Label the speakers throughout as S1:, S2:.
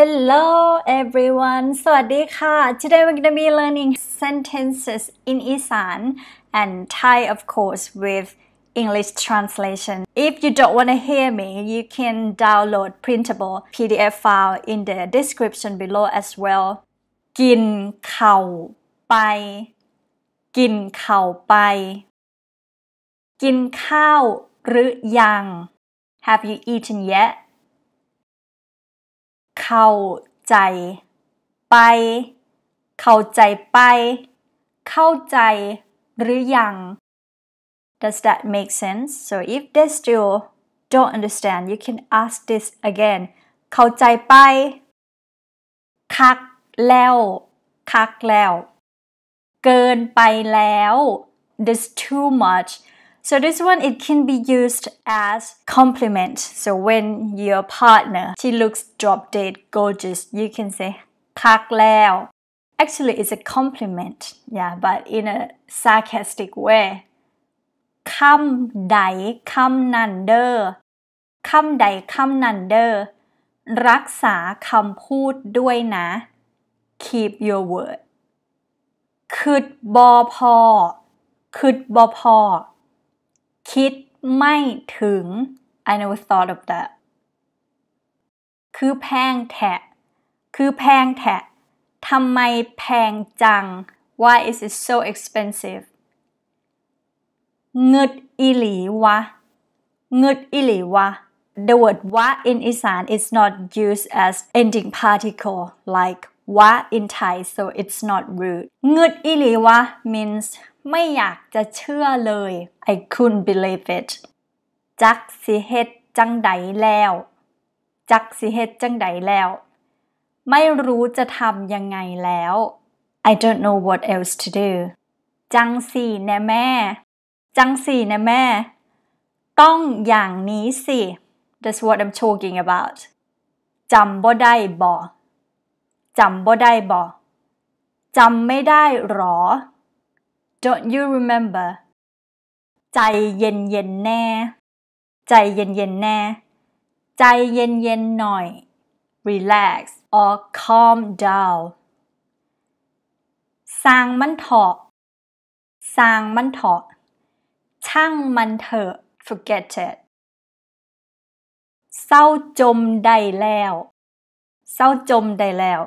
S1: Hello everyone สวัสดีค่ะ Today we're going to be learning sentences in Isan and Thai of course with English translation. If you don't want to hear me, you can download printable PDF file in the description below as well. กินเข่าไปกินเข่าไป กินข้าวหรือยัง Have you eaten yet? เข้าใจไป เข้าใจไป เข้าใจหรือยัง Does that make sense? So if they still don't understand, you can ask this again. เข้าใจไปคักแล้วคักแล้ว เกินไปแล้ว There's too much So this one, it can be used as compliment. So when your partner, she looks drop dead gorgeous, you can say, kak Actually, it's a compliment, yeah, but in a sarcastic way. Kam dai kam nan de. Kam dai kam รักษาคำพูดด้วยนะ keep your word คืดบอพอคืดบอพอคิดไม่ถึง I never thought of that คือแพงแทะคือแพงแทะทำไมแพงจัง Why is it so expensive เงิดอิหลีวะเงิดอิหลีวะ The word วะ in ีสาน is not used as ending particle like วะ in Thai so it's not rude เงิดอิหลีวะ means ไม่อยากจะเชื่อเลย I couldn't believe it จักสิเฮ็ดจังไดแล้ว จักสิเฮ็ดจังไดแล้ว ไม่รู้จะทำยังไงแล้ว I don't know what else to do จังสี่แน่แม่ จังสี่แน่แม่ ต้องอย่างนี้สิ That's what I'm talking about จำบ่ได้บ่จำบ่ได้บ่จำไม่ได้หรอ Don't you remember ใจเย็นเย็นแน่ ใจเย็นเย็นแน่ ใจเย็นเย็นหน่อย relax or calm down สั่างมันเถาะสั่างมันเถาะช่างมันเถอะ forget it เศร้าจมได้แล้ว เศร้าจมได้แล้ว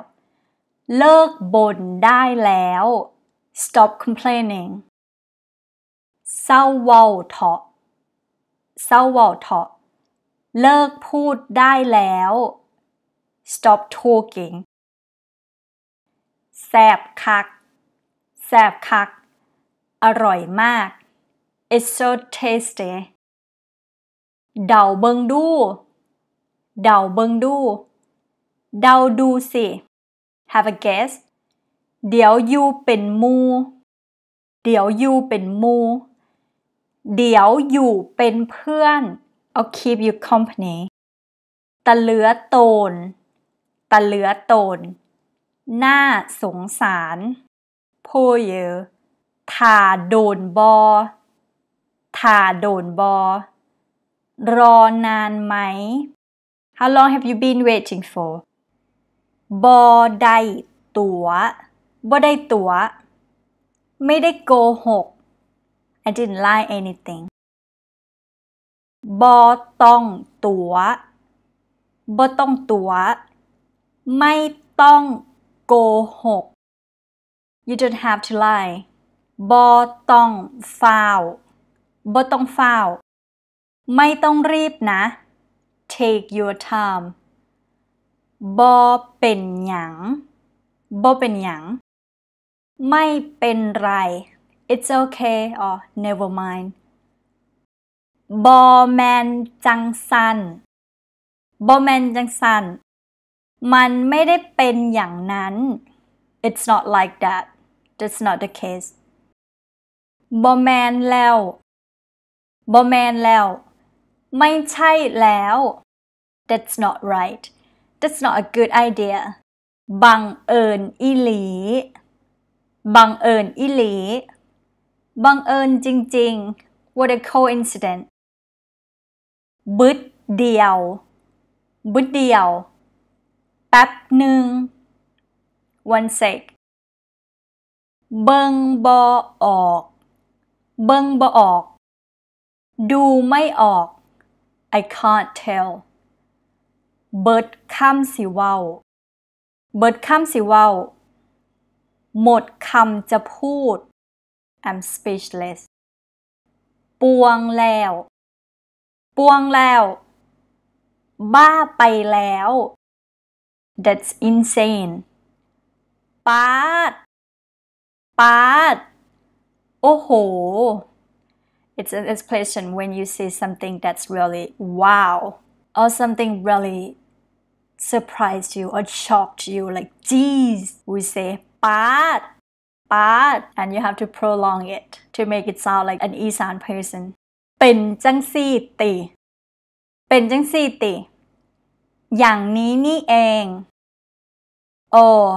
S1: เลิกบ่นได้แล้ว stop complaining เศร้าวอลเถาะเศร้าวอเถาะเลิกพูดได้แล้ว stop talking แสบคักแสบคัก อร่อยมาก it's so tasty เดาเบิงดู เดาเบิงดู เดาดูสิ have a guess เดี๋ยวยูเป็นมู เดี๋ยวยูเป็นมู เดี๋ยวอยู่เป็นเพื่อน I'll keep you company ตะเหลือโตน ตะเหลือโตน หน้าสงสารพูอเยอถ่าโดนบอถ่าโดนบอ รอนานไหม How long have you been waiting for บอได้ตัว๋วบ่ได้ตัวไม่ได้โกหก I didn't lie anything บ่ต้องตัวบ่ต้องตัวไม่ต้องโกหก You don't have to lie บ่ต้องฟาวบ่ต้องฟาวไม่ต้องรีบนะ Take your time บ่เป็นหยังบ่เป็นหยังไม่เป็นไร it's okay o r never mind บอแมนจังสันบอแมนจังสัน มันไม่ได้เป็นอย่างนั้น it's not like that that's not the case บอแมนแล้วบอแมนแล้ว ไม่ใช่แล้ว that's not right that's not a good idea บังเอิญอีหลีบังเอิญอิหลี บังเอิญจริง ๆ what a coincidence บึดเดียว บึดเดียว แป๊บหนึ่ง one sec เบิงบอออก เบิงบอออก ดูไม่ออก I can't tell เบิดข้ามสิวาาเบิดข้ามสิวาาหมดคำจะพูด I'm speechless ปวงแล้ว ปวงแล้ว บ้าไปแล้ว That's insane ปาดปาดโอ้โห It's an expression when you say something that's really wow or something really surprised you or shocked you like geez we say ปาดปาด and you have to prolong it to make it sound like an Isan person เป็นจังซีติ เป็นจังซีติ อย่างนี้นี่เอง oh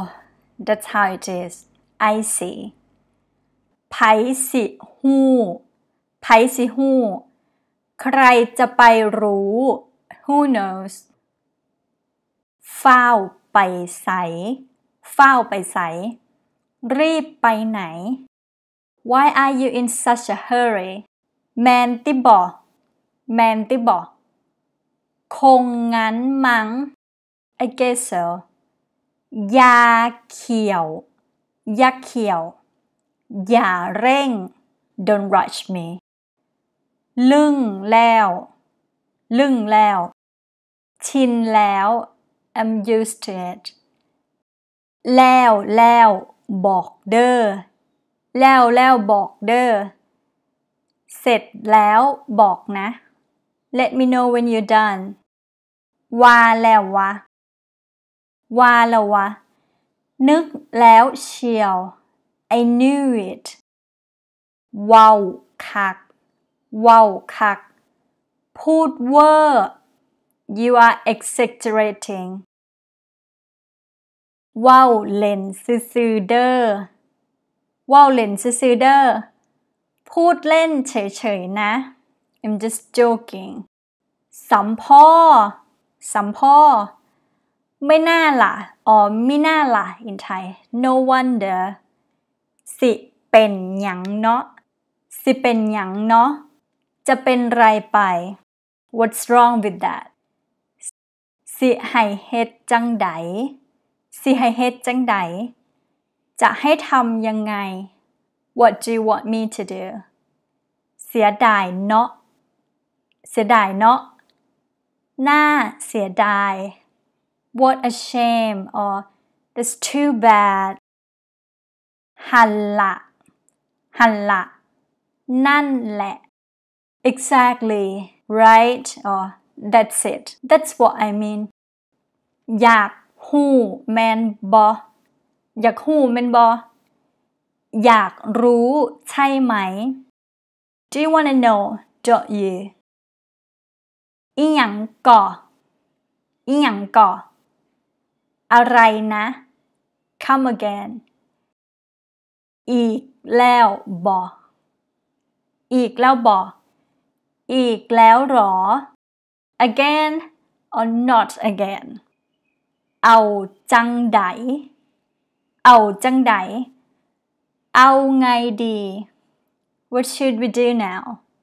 S1: that's how it is I see ไผสิหูไผสิหู ใครจะไปรู้ who knows เฝ้าไปใสเฝ้าไปใส รีบไปไหน Why are you in such a hurry แมนติบอแมนติบอคงงั้นมัง้ง I guess so ยาเขียวยาเขียว อย่าเร่ง Don't rush me ลึ่งแล้ว ลึ่งแล้ว ชินแล้ว I'm used to it แล้วแล้วบอกเด้อ แล้วแล้วบอกเด้อ เสร็จแล้วบอกนะ Let me know when you're done ว่าแล้ว วะว่าแล้ว วะ นึกแล้ว เชียว I knew it ว้าวคักว้าวคัก พูดเวอร์ you are exaggerating ว้าวเลนซื่อเดอร์ว้าวเลนซื่อเดอร์พูดเล่นเฉยๆนะ I'm just joking สัมพ่อสัมพ่อไม่น่าล่ะอ๋อไม่น่าล่ะ in Thai no wonder สิเป็นหยังเนาะสิเป็นหยังเนาะจะเป็นไรไป what's wrong with that สิให้เฮ็ดจังไดสิให้เฮ็ดจังไดจะให้ทำยังไง What do you want me to do เสียดายเนาะ เสียดายเนาะหน้าเสียดาย What a shame or that's too bad หันละหันละ นั่นแหละ exactly right or that's it that's what I mean อยากฮู้แมนบออยากฮู้แมนบออยากรู้ใช่ไหม Do you wanna know จะยืออีหยังก่อ อีหยังก่อ อะไรนะ come again อีกแล้วบออีกแล้วบออีกแล้วหรอ again or not again เอาจังไดเอาจังไดเอาไงดี What should we do now